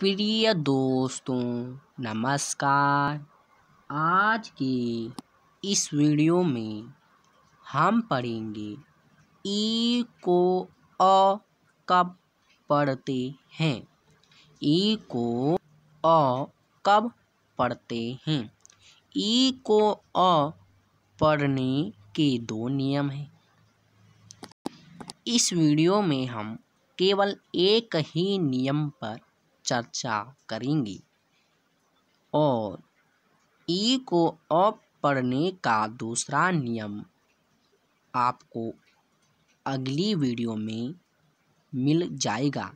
प्रिय दोस्तों नमस्कार आज के इस वीडियो में हम पढ़ेंगे ई को अ कब पढ़ते हैं ई को अ कब पढ़ते हैं ई को अ पढ़ने के दो नियम हैं इस वीडियो में हम केवल एक ही नियम पर चर्चा करेंगे और ई को अप पढ़ने का दूसरा नियम आपको अगली वीडियो में मिल जाएगा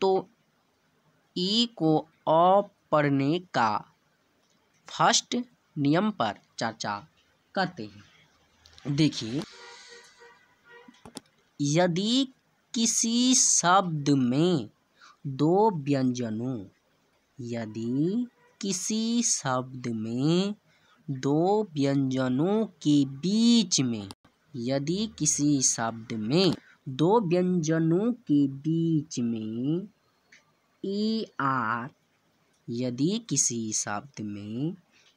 तो ई को अप पढ़ने का फर्स्ट नियम पर चर्चा करते हैं देखिए यदि किसी शब्द में दो व्यंजनों यदि किसी शब्द में दो व्यंजनों के बीच में यदि किसी शब्द में दो व्यंजनों के बीच में ई आर यदि किसी शब्द में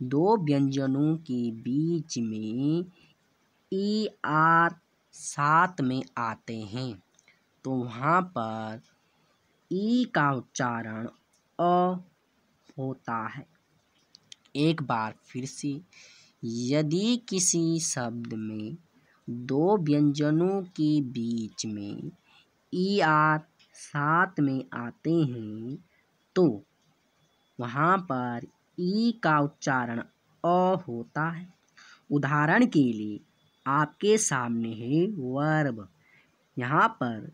दो व्यंजनों के बीच में ई आर साथ में आते हैं तो वहाँ पर ई का उच्चारण अ होता है एक बार फिर से यदि किसी शब्द में दो व्यंजनों के बीच में ई आर साथ में आते हैं तो वहाँ पर ई का उच्चारण अ होता है उदाहरण के लिए आपके सामने है वर्ब यहाँ पर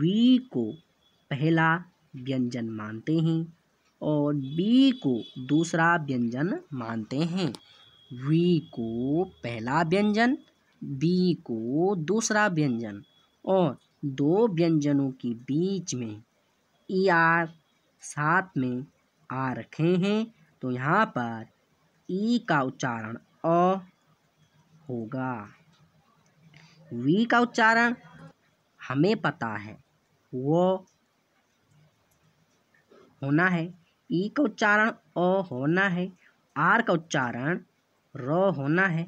वी को पहला व्यंजन मानते हैं और बी को दूसरा व्यंजन मानते हैं वी को पहला व्यंजन बी को दूसरा व्यंजन और दो व्यंजनों के बीच में ई आर साथ में आ रखे हैं तो यहाँ पर ई का उच्चारण अ होगा वी का उच्चारण हमें पता है वो होना है ई का उच्चारण ओ होना है आर का उच्चारण रो होना है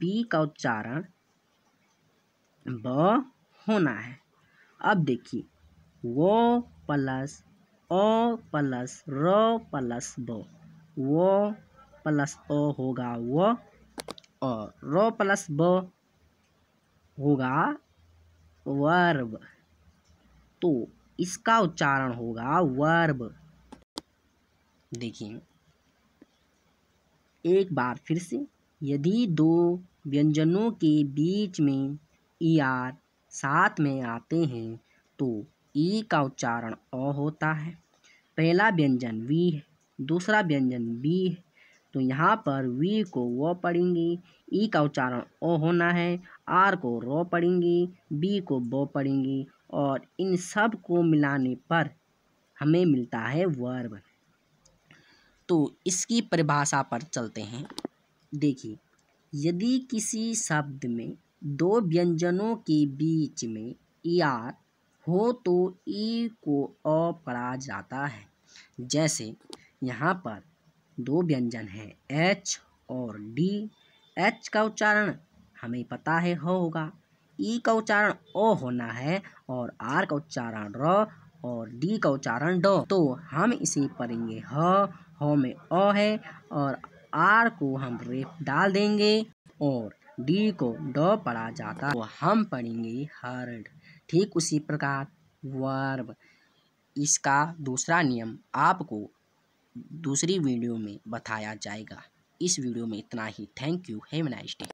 बी का उच्चारण ब होना है अब देखिए वो प्लस ओ प्लस र प्लस ब वो प्लस ओ होगा वो और रो प्लस ब होगा वर्ब तो इसका उच्चारण होगा वर्ब देखिए एक बार फिर से यदि दो व्यंजनों के बीच में ई आर साथ में आते हैं तो ई का उच्चारण अ होता है पहला व्यंजन वी है दूसरा व्यंजन बी है तो यहाँ पर वी को व पढ़ेंगे ई का उच्चारण ओ होना है आर को रो पढ़ेंगे बी को बो पढ़ेंगे और इन सब को मिलाने पर हमें मिलता है वर्ब तो इसकी परिभाषा पर चलते हैं देखिए यदि किसी शब्द में दो व्यंजनों के बीच में ई आर हो तो ई को अ पढ़ा जाता है जैसे यहाँ पर दो व्यंजन हैं एच और डी एच का उच्चारण हमें पता है हो होगा ई का उच्चारण ओ होना है और आर का उच्चारण र और डी का उच्चारण ड तो हम इसे पढ़ेंगे ह ह में अ है और आर को हम रेप डाल देंगे और डी को ड पढ़ा जाता तो हम पढ़ेंगे हर्ड ठीक उसी प्रकार वर्ब इसका दूसरा नियम आपको दूसरी वीडियो में बताया जाएगा इस वीडियो में इतना ही thank you have nice day